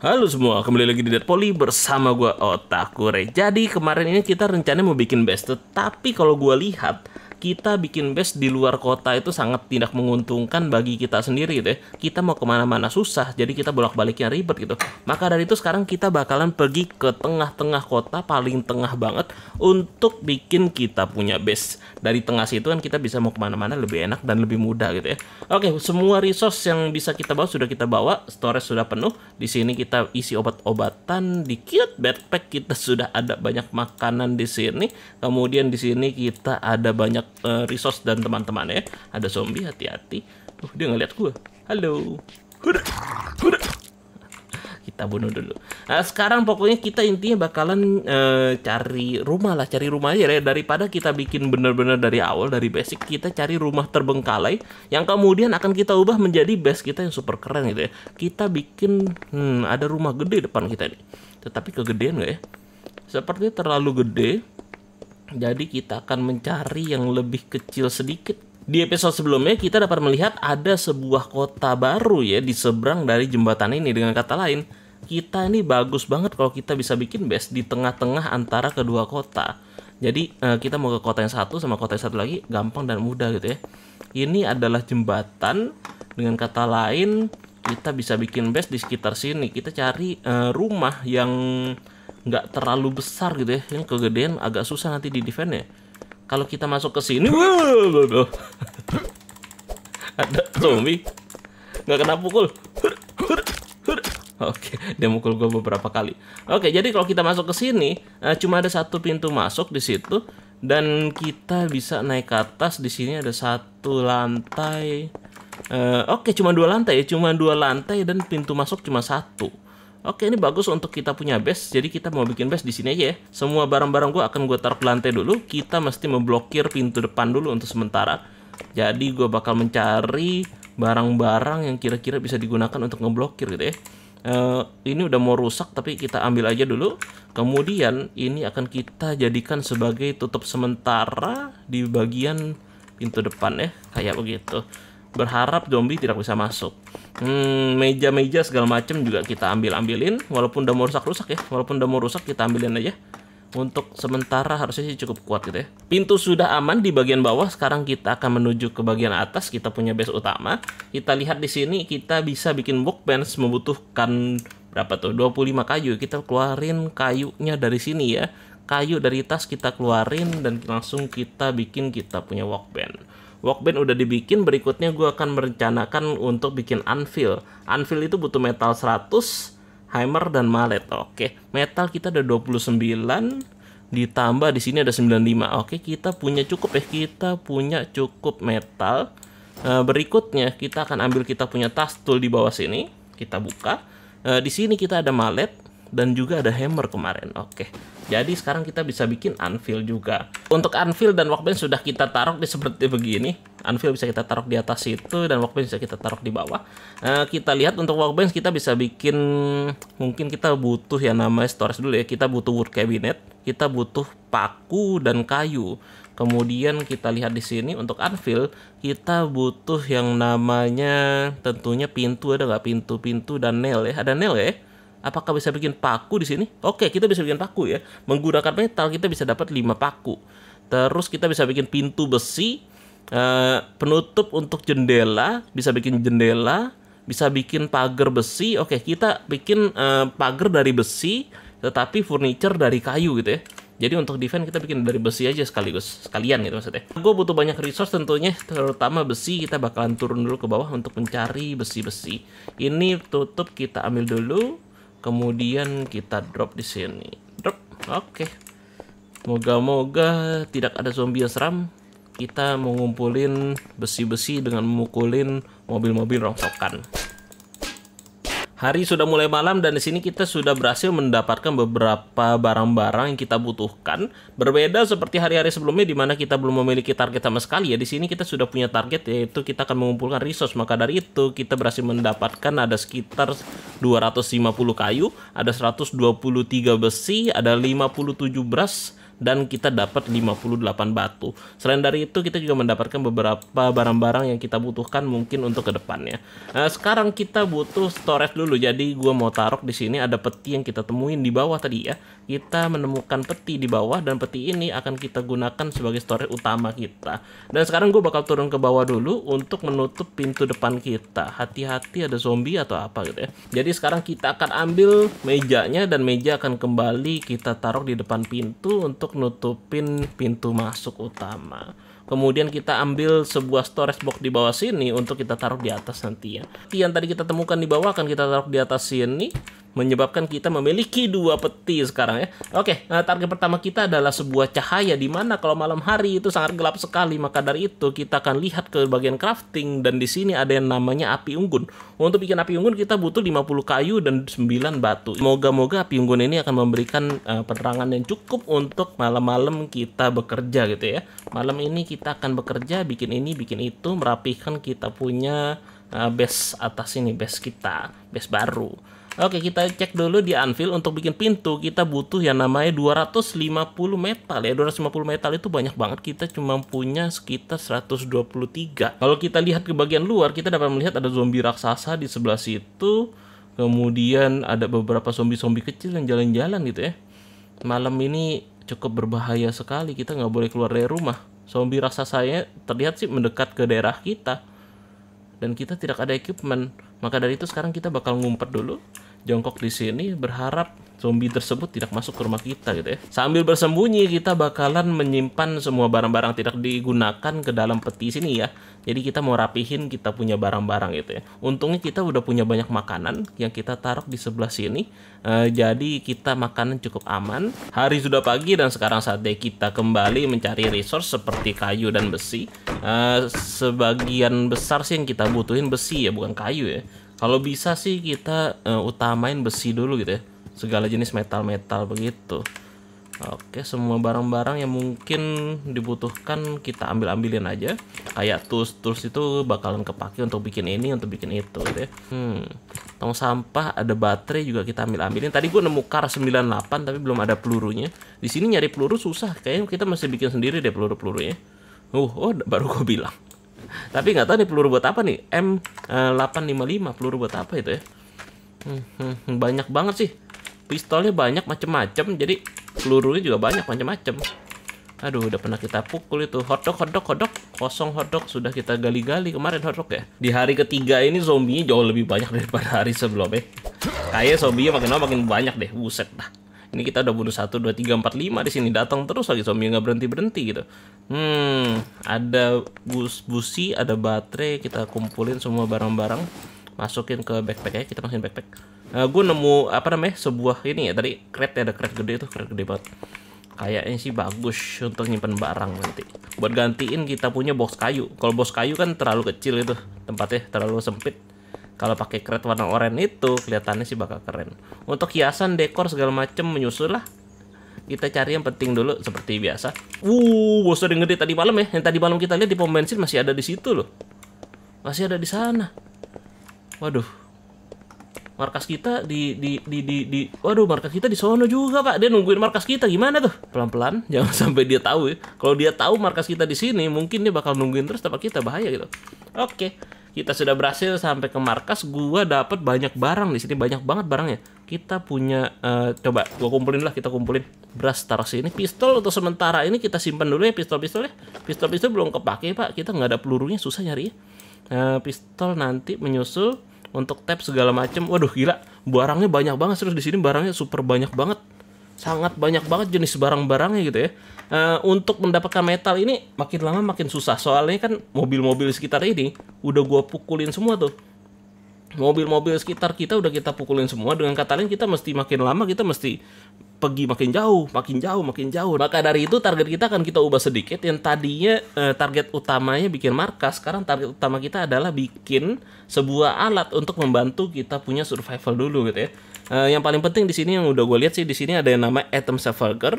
Halo semua, kembali lagi di Dead Poly bersama gue Otaku Re. Jadi kemarin ini kita rencananya mau bikin best Tapi kalau gue lihat kita bikin base di luar kota itu sangat tidak menguntungkan bagi kita sendiri gitu ya. Kita mau kemana-mana susah, jadi kita bolak-baliknya ribet gitu. Maka dari itu sekarang kita bakalan pergi ke tengah-tengah kota, paling tengah banget untuk bikin kita punya base. Dari tengah situ kan kita bisa mau kemana-mana lebih enak dan lebih mudah gitu ya. Oke, semua resource yang bisa kita bawa sudah kita bawa, storage sudah penuh. Di sini kita isi obat-obatan, di cute backpack kita sudah ada banyak makanan di sini. Kemudian di sini kita ada banyak uh, resource dan teman-temannya. Ada zombie, hati-hati. Uh, dia ngeliat gue. Halo. Kita bunuh dulu. Nah, sekarang pokoknya kita intinya bakalan uh, cari rumah lah, cari rumah aja ya. Daripada kita bikin bener-bener dari awal, dari basic, kita cari rumah terbengkalai yang kemudian akan kita ubah menjadi base kita yang super keren gitu ya. Kita bikin, hmm, ada rumah gede depan kita nih. Tetapi kegedean gak ya? Seperti terlalu gede jadi kita akan mencari yang lebih kecil sedikit. Di episode sebelumnya kita dapat melihat ada sebuah kota baru ya di seberang dari jembatan ini. Dengan kata lain, kita ini bagus banget kalau kita bisa bikin base di tengah-tengah antara kedua kota. Jadi eh, kita mau ke kota yang satu sama kota yang satu lagi gampang dan mudah gitu ya. Ini adalah jembatan dengan kata lain kita bisa bikin base di sekitar sini. Kita cari uh, rumah yang nggak terlalu besar gitu ya yang kegedean agak susah nanti di defend ya kalau kita masuk ke sini ada zombie nggak kena pukul Oke, dia mukul gue beberapa kali. Oke, jadi kalau kita masuk ke sini, uh, cuma ada satu pintu masuk di situ, dan kita bisa naik ke atas. Di sini ada satu lantai. Uh, Oke, okay, cuma dua lantai, ya. cuma dua lantai dan pintu masuk cuma satu. Oke, ini bagus untuk kita punya base. Jadi kita mau bikin base di sini aja ya. Semua barang-barang gue akan gue taruh ke lantai dulu. Kita mesti memblokir pintu depan dulu untuk sementara. Jadi gue bakal mencari barang-barang yang kira-kira bisa digunakan untuk ngeblokir gitu ya. Uh, ini udah mau rusak tapi kita ambil aja dulu. Kemudian ini akan kita jadikan sebagai tutup sementara di bagian pintu depan ya. Kayak begitu berharap zombie tidak bisa masuk. meja hmm, meja-meja segala macam juga kita ambil-ambilin, walaupun udah mau rusak-rusak ya, walaupun udah mau rusak kita ambilin aja. Untuk sementara harusnya sih cukup kuat gitu ya. Pintu sudah aman di bagian bawah, sekarang kita akan menuju ke bagian atas, kita punya base utama. Kita lihat di sini kita bisa bikin workbench membutuhkan berapa tuh? 25 kayu. Kita keluarin kayunya dari sini ya. Kayu dari tas kita keluarin dan langsung kita bikin kita punya workbench. Walkband udah dibikin, berikutnya gue akan merencanakan untuk bikin anvil. Anvil itu butuh metal 100, hammer dan mallet. Oke, metal kita ada 29 ditambah di sini ada 95. Oke, kita punya cukup ya. Kita punya cukup metal. Eh, berikutnya kita akan ambil kita punya tas tool di bawah sini. Kita buka. Eh, di sini kita ada mallet dan juga ada hammer kemarin. Oke. Jadi sekarang kita bisa bikin anvil juga. Untuk anvil dan workbench sudah kita taruh di seperti begini. Anvil bisa kita taruh di atas situ dan workbench bisa kita taruh di bawah. Uh, kita lihat untuk workbench kita bisa bikin mungkin kita butuh ya namanya storage dulu ya. Kita butuh wood cabinet, kita butuh paku dan kayu. Kemudian kita lihat di sini untuk anvil kita butuh yang namanya tentunya pintu ada nggak pintu-pintu dan nail ya ada nail ya Apakah bisa bikin paku di sini? Oke, kita bisa bikin paku ya. Menggunakan metal kita bisa dapat 5 paku. Terus kita bisa bikin pintu besi, uh, penutup untuk jendela, bisa bikin jendela, bisa bikin pagar besi. Oke, kita bikin uh, pagar dari besi, tetapi furniture dari kayu gitu ya. Jadi untuk defense kita bikin dari besi aja sekaligus, sekalian gitu maksudnya. Gue butuh banyak resource tentunya, terutama besi kita bakalan turun dulu ke bawah untuk mencari besi-besi. Ini tutup kita ambil dulu kemudian kita drop di sini drop oke okay. moga-moga tidak ada zombie yang seram kita mengumpulin besi-besi dengan memukulin mobil-mobil rongsokan Hari sudah mulai malam dan di sini kita sudah berhasil mendapatkan beberapa barang-barang yang kita butuhkan. Berbeda seperti hari-hari sebelumnya di mana kita belum memiliki target sama sekali ya. Di sini kita sudah punya target yaitu kita akan mengumpulkan resource. Maka dari itu kita berhasil mendapatkan ada sekitar 250 kayu, ada 123 besi, ada 57 beras, dan kita dapat 58 batu. Selain dari itu kita juga mendapatkan beberapa barang-barang yang kita butuhkan mungkin untuk kedepannya. Nah, sekarang kita butuh storage dulu. Jadi gua mau taruh di sini ada peti yang kita temuin di bawah tadi ya kita menemukan peti di bawah dan peti ini akan kita gunakan sebagai storage utama kita dan sekarang gue bakal turun ke bawah dulu untuk menutup pintu depan kita hati-hati ada zombie atau apa gitu ya jadi sekarang kita akan ambil mejanya dan meja akan kembali kita taruh di depan pintu untuk nutupin pintu masuk utama Kemudian kita ambil sebuah storage box di bawah sini untuk kita taruh di atas nanti ya. Yang tadi kita temukan di bawah akan kita taruh di atas sini menyebabkan kita memiliki dua peti sekarang ya. Oke, nah target pertama kita adalah sebuah cahaya di mana kalau malam hari itu sangat gelap sekali. Maka dari itu kita akan lihat ke bagian crafting dan di sini ada yang namanya api unggun. Untuk bikin api unggun kita butuh 50 kayu dan 9 batu. Moga-moga api unggun ini akan memberikan uh, penerangan yang cukup untuk malam-malam kita bekerja gitu ya. Malam ini kita akan bekerja bikin ini, bikin itu, merapikan kita punya uh, base atas ini, base kita, base baru. Oke, kita cek dulu di anvil untuk bikin pintu kita butuh yang namanya 250 metal ya. 250 metal itu banyak banget. Kita cuma punya sekitar 123. Kalau kita lihat ke bagian luar, kita dapat melihat ada zombie raksasa di sebelah situ. Kemudian ada beberapa zombie-zombie kecil yang jalan-jalan gitu ya. Malam ini cukup berbahaya sekali. Kita nggak boleh keluar dari rumah. Zombie raksasanya terlihat sih mendekat ke daerah kita. Dan kita tidak ada equipment. Maka dari itu sekarang kita bakal ngumpet dulu jongkok di sini berharap zombie tersebut tidak masuk ke rumah kita gitu ya. Sambil bersembunyi kita bakalan menyimpan semua barang-barang tidak digunakan ke dalam peti sini ya. Jadi kita mau rapihin kita punya barang-barang gitu ya. Untungnya kita udah punya banyak makanan yang kita taruh di sebelah sini. E, jadi kita makanan cukup aman. Hari sudah pagi dan sekarang saatnya kita kembali mencari resource seperti kayu dan besi. E, sebagian besar sih yang kita butuhin besi ya bukan kayu ya kalau bisa sih kita uh, utamain besi dulu gitu ya segala jenis metal-metal begitu Oke semua barang-barang yang mungkin dibutuhkan kita ambil-ambilin aja kayak tools-tools itu bakalan kepake untuk bikin ini untuk bikin itu gitu ya hmm. tong sampah ada baterai juga kita ambil-ambilin tadi gue nemu kar 98 tapi belum ada pelurunya di sini nyari peluru susah kayaknya kita masih bikin sendiri deh peluru-pelurunya uh oh baru gue bilang tapi nggak tahu nih peluru buat apa nih. M855 eh, peluru buat apa itu ya? Hmm, hmm, hmm, banyak banget sih. Pistolnya banyak macem-macem. Jadi pelurunya juga banyak macem-macem. Aduh, udah pernah kita pukul itu. Hotdog, hotdog, hotdog. Kosong hotdog. Sudah kita gali-gali kemarin hotdog ya. Di hari ketiga ini zombie jauh lebih banyak daripada hari sebelumnya. Kayaknya zombie makin lama makin banyak deh. Buset dah ini kita udah bunuh satu dua tiga empat lima di sini datang terus lagi zombie nggak berhenti berhenti gitu hmm ada bus busi ada baterai kita kumpulin semua barang-barang masukin ke backpack ya kita masukin backpack nah, eh, gue nemu apa namanya sebuah ini ya tadi crate ya ada crate gede tuh crate gede banget kayaknya sih bagus untuk nyimpen barang nanti buat gantiin kita punya box kayu kalau box kayu kan terlalu kecil itu tempatnya terlalu sempit kalau pakai kret warna oranye itu kelihatannya sih bakal keren. Untuk hiasan, dekor segala macem menyusul lah. Kita cari yang penting dulu seperti biasa. Wuh, bos sering ngedit tadi malam ya. Yang tadi malam kita lihat di pom bensin masih ada di situ loh. Masih ada di sana. Waduh. Markas kita di di di di, di waduh markas kita di sono juga, Pak. Dia nungguin markas kita gimana tuh? Pelan-pelan, jangan sampai dia tahu ya. Kalau dia tahu markas kita di sini, mungkin dia bakal nungguin terus tempat kita bahaya gitu. Oke. Okay kita sudah berhasil sampai ke markas gua dapat banyak barang di sini banyak banget barangnya kita punya uh, coba gua kumpulin lah kita kumpulin beras taruh sini pistol untuk sementara ini kita simpan dulu ya pistol pistol ya. pistol-pistol belum kepake pak kita nggak ada pelurunya susah nyari ya uh, pistol nanti menyusul untuk tap segala macam waduh gila barangnya banyak banget terus di sini barangnya super banyak banget sangat banyak banget jenis barang-barangnya gitu ya. Uh, untuk mendapatkan metal ini makin lama makin susah soalnya kan mobil-mobil sekitar ini udah gua pukulin semua tuh mobil-mobil sekitar kita udah kita pukulin semua dengan kata lain kita mesti makin lama kita mesti pergi makin jauh, makin jauh, makin jauh. Maka dari itu target kita akan kita ubah sedikit yang tadinya eh, target utamanya bikin markas, sekarang target utama kita adalah bikin sebuah alat untuk membantu kita punya survival dulu gitu ya. Eh, yang paling penting di sini yang udah gue lihat sih di sini ada yang namanya Atom survivor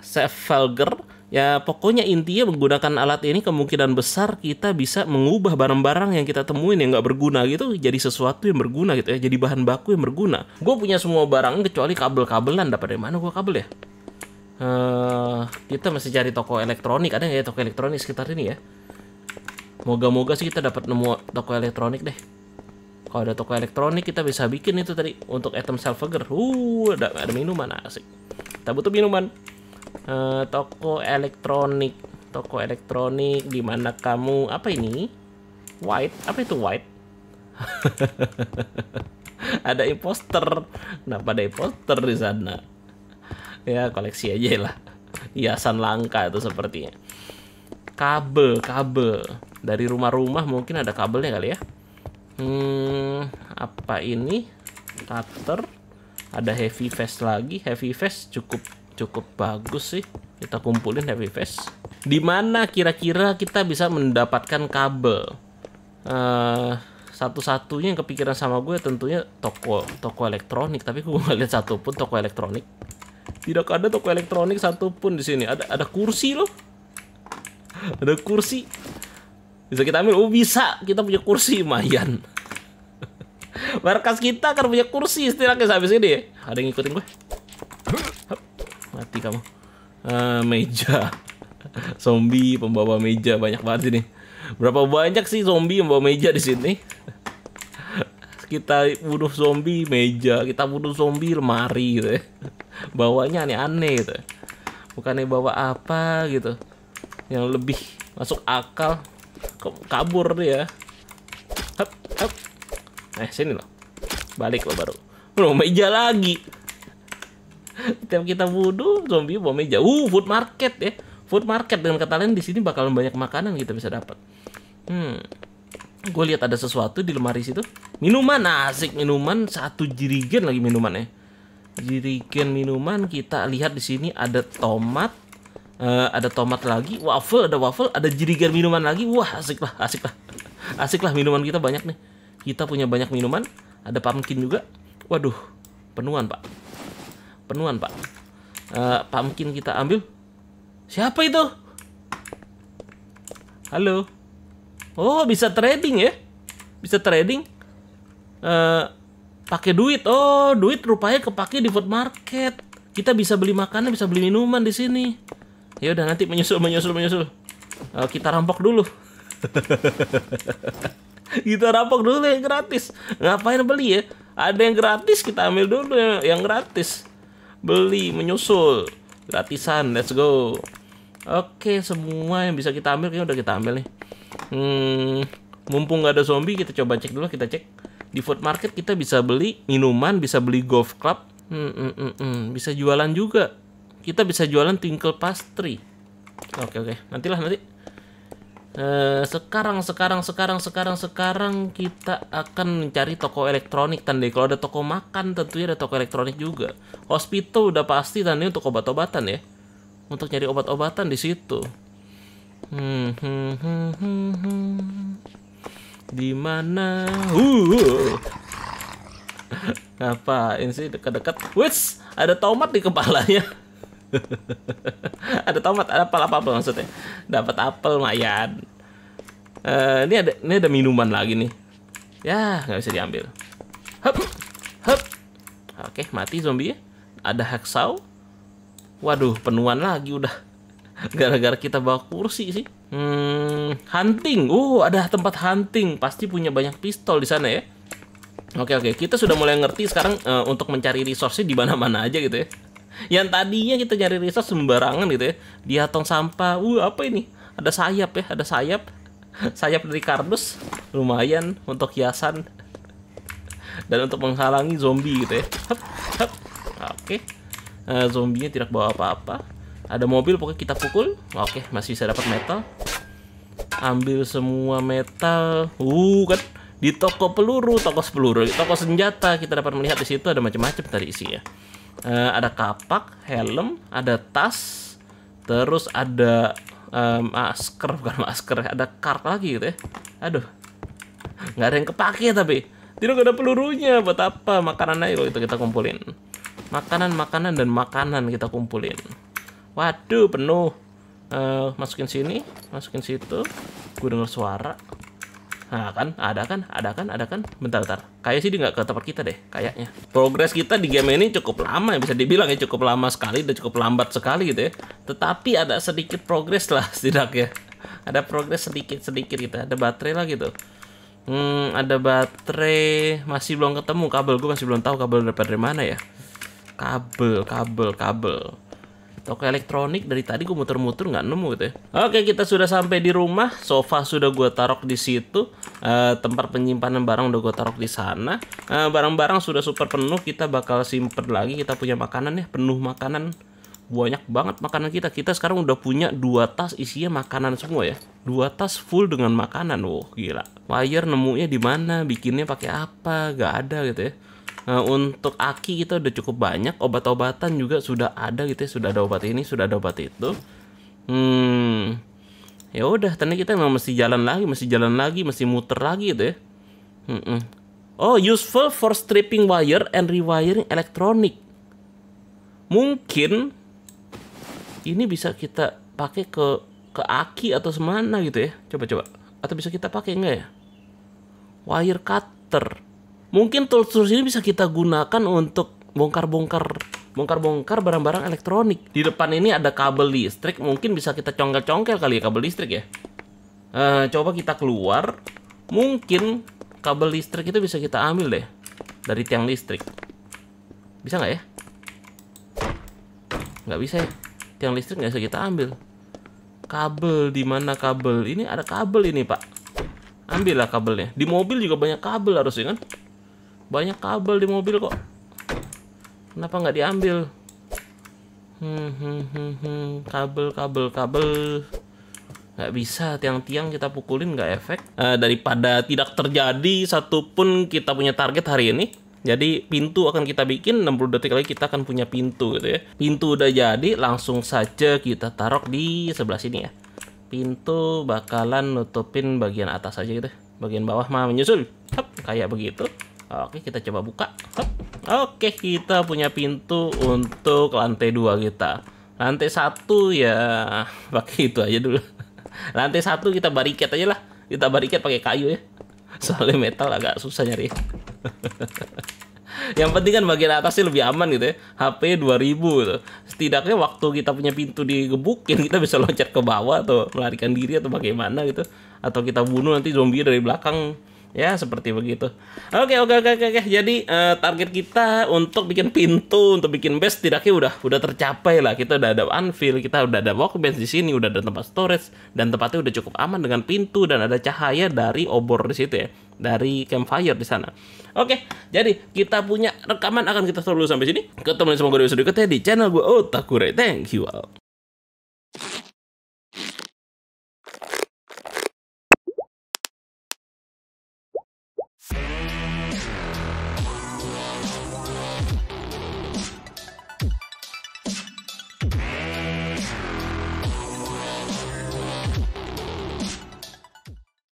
Seffelger ya pokoknya intinya menggunakan alat ini kemungkinan besar kita bisa mengubah barang-barang yang kita temuin yang nggak berguna gitu jadi sesuatu yang berguna gitu ya jadi bahan baku yang berguna gue punya semua barang kecuali kabel-kabelan dapat dari mana gue kabel ya uh, kita masih cari toko elektronik ada nggak ya toko elektronik sekitar ini ya moga-moga sih kita dapat nemu toko elektronik deh kalau ada toko elektronik kita bisa bikin itu tadi untuk item self uh ada ada minuman asik kita butuh minuman Eh, toko elektronik toko elektronik di mana kamu apa ini white apa itu white ada imposter kenapa ada imposter di sana ya koleksi aja lah hiasan langka itu sepertinya kabel kabel dari rumah-rumah mungkin ada kabelnya kali ya hmm apa ini cutter ada heavy vest lagi heavy vest cukup cukup bagus sih kita kumpulin heavy face di mana kira-kira kita bisa mendapatkan kabel uh, satu-satunya yang kepikiran sama gue tentunya toko toko elektronik tapi gue nggak lihat satupun toko elektronik tidak ada toko elektronik satupun di sini ada ada kursi loh ada kursi bisa kita ambil oh bisa kita punya kursi mayan markas kita akan punya kursi setidaknya habis ini ada yang ngikutin gue mati kamu uh, meja zombie pembawa meja banyak banget ini berapa banyak sih zombie yang bawa meja di sini kita bunuh zombie meja kita bunuh zombie lemari gitu ya bawanya aneh-aneh gitu ya. bukannya bawa apa gitu yang lebih masuk akal kok kabur dia ya? hap hap eh sini loh balik lo baru belum meja lagi Tiap kita wudhu, zombie bawa meja. Uh, food market ya. Food market dengan kata lain di sini bakal banyak makanan kita bisa dapat. Hmm. Gue lihat ada sesuatu di lemari situ. Minuman, asik minuman satu jirigen lagi minuman ya. Jirigen minuman kita lihat di sini ada tomat, uh, ada tomat lagi, waffle ada waffle, ada jirigen minuman lagi. Wah, asik lah, asik lah. Asik lah minuman kita banyak nih. Kita punya banyak minuman, ada pumpkin juga. Waduh, penuhan, Pak penuhan pak uh, pak mungkin kita ambil siapa itu halo oh bisa trading ya bisa trading uh, pakai duit oh duit rupanya kepake di food market kita bisa beli makanan bisa beli minuman di sini ya udah nanti menyusul menyusul menyusul uh, kita rampok dulu kita rampok dulu yang gratis ngapain beli ya ada yang gratis kita ambil dulu yang gratis beli, menyusul. Gratisan, let's go. Oke, semua yang bisa kita ambil kayaknya udah kita ambil nih. Hmm, mumpung nggak ada zombie, kita coba cek dulu, kita cek. Di food market kita bisa beli minuman, bisa beli golf club, hmm, hmm, hmm, hmm. bisa jualan juga. Kita bisa jualan tinkle pastry. Oke, oke. Nantilah, nanti. Eh, sekarang sekarang sekarang sekarang sekarang kita akan mencari toko elektronik tanda kalau ada toko makan tentunya ada toko elektronik juga hospital udah pasti tanda untuk obat-obatan ya untuk nyari obat-obatan di situ hmm, hmm, hmm, hmm, hmm. di mana uh ngapain sih dekat-dekat wis ada tomat di kepalanya ada tomat, ada apel apa, apa maksudnya. Dapat apel Mayan. Eh, ini ada ini ada minuman lagi nih. Ya, nggak bisa diambil. Hup. Hup. Oke, mati zombie. Ya. Ada hacksaw. Waduh, penuan lagi udah. Gara-gara kita bawa kursi sih. Hmm, hunting. Uh, ada tempat hunting. Pasti punya banyak pistol di sana ya. Oke oke, kita sudah mulai ngerti sekarang uh, untuk mencari resource di mana-mana aja gitu ya. Yang tadinya kita cari resource sembarangan gitu ya. Di tong sampah. Uh, apa ini? Ada sayap ya, ada sayap sayap dari kardus lumayan untuk hiasan dan untuk menghalangi zombie gitu ya Oke. Okay. oke uh, zombinya tidak bawa apa-apa ada mobil pokoknya kita pukul oke masih bisa dapat metal ambil semua metal uh kan di toko peluru toko peluru toko senjata kita dapat melihat di situ ada macam-macam tadi isinya uh, eh, ada kapak helm ada tas terus ada um, masker bukan masker ada kart lagi gitu ya aduh nggak ada yang kepake tapi tidak ada pelurunya buat apa makanan aja itu kita kumpulin makanan makanan dan makanan kita kumpulin waduh penuh uh, masukin sini masukin situ gue dengar suara Nah kan, ada kan, ada kan, ada kan. Bentar, bentar. Kayaknya sih dia nggak ke tempat kita deh, kayaknya. Progres kita di game ini cukup lama, ya. bisa dibilang ya cukup lama sekali dan cukup lambat sekali gitu ya. Tetapi ada sedikit progres lah setidaknya. Ada progres sedikit-sedikit gitu. Ada baterai lah gitu. Hmm, ada baterai masih belum ketemu kabel gue masih belum tahu kabel dapat dari mana ya. Kabel, kabel, kabel. Toko elektronik dari tadi gue muter-muter nggak nemu gitu ya. Oke, kita sudah sampai di rumah. Sofa sudah gue taruh di situ. e, tempat penyimpanan barang udah gue taruh di sana. Eh, barang-barang sudah super penuh. Kita bakal simpen lagi. Kita punya makanan ya, penuh makanan. Banyak banget makanan kita. Kita sekarang udah punya dua tas isinya makanan semua ya. Dua tas full dengan makanan. Wow, gila. Wire nemunya di mana? Bikinnya pakai apa? Gak ada gitu ya. Eh, untuk aki kita udah cukup banyak, obat-obatan juga sudah ada gitu ya, sudah ada obat ini, sudah ada obat itu. Hmm. Ya udah, ternyata kita memang mesti jalan lagi, masih jalan lagi, masih muter lagi gitu ya. Hmm -mm. Oh, useful for stripping wire and rewiring electronic. Mungkin ini bisa kita pakai ke ke aki atau semana gitu ya. Coba coba. Atau bisa kita pakai enggak ya? Wire cutter mungkin tools-tools ini bisa kita gunakan untuk bongkar-bongkar bongkar-bongkar barang-barang elektronik. Di depan ini ada kabel listrik, mungkin bisa kita congkel-congkel kali ya kabel listrik ya. Uh, coba kita keluar, mungkin kabel listrik itu bisa kita ambil deh dari tiang listrik. Bisa nggak ya? Nggak bisa ya. Tiang listrik nggak bisa kita ambil. Kabel di mana kabel? Ini ada kabel ini pak. Ambillah kabelnya. Di mobil juga banyak kabel harusnya kan? Banyak kabel di mobil kok. Kenapa nggak diambil? Hmm, hmm, hmm, hmm, Kabel, kabel, kabel. Nggak bisa, tiang-tiang kita pukulin nggak efek. Uh, daripada tidak terjadi satupun kita punya target hari ini. Jadi pintu akan kita bikin 60 detik lagi kita akan punya pintu gitu ya. Pintu udah jadi langsung saja kita taruh di sebelah sini ya. Pintu bakalan nutupin bagian atas aja gitu. Bagian bawah mah menyusul. Hup, kayak begitu. Oke, kita coba buka. Oke, kita punya pintu untuk lantai dua kita. Lantai satu ya pakai itu aja dulu. Lantai satu kita barikat aja lah. Kita barikat pakai kayu ya. Soalnya metal agak susah nyari. Yang penting kan bagian atasnya lebih aman gitu ya. HP 2000 gitu. Setidaknya waktu kita punya pintu digebukin, kita bisa loncat ke bawah atau melarikan diri atau bagaimana gitu. Atau kita bunuh nanti zombie dari belakang ya seperti begitu oke oke oke oke jadi uh, target kita untuk bikin pintu untuk bikin base tidaknya udah udah tercapai lah kita udah ada anvil kita udah ada workbench di sini udah ada tempat storage dan tempatnya udah cukup aman dengan pintu dan ada cahaya dari obor di situ ya dari campfire di sana oke jadi kita punya rekaman akan kita dulu sampai sini ketemu lagi semoga di video selanjutnya di channel gue Otakure thank you all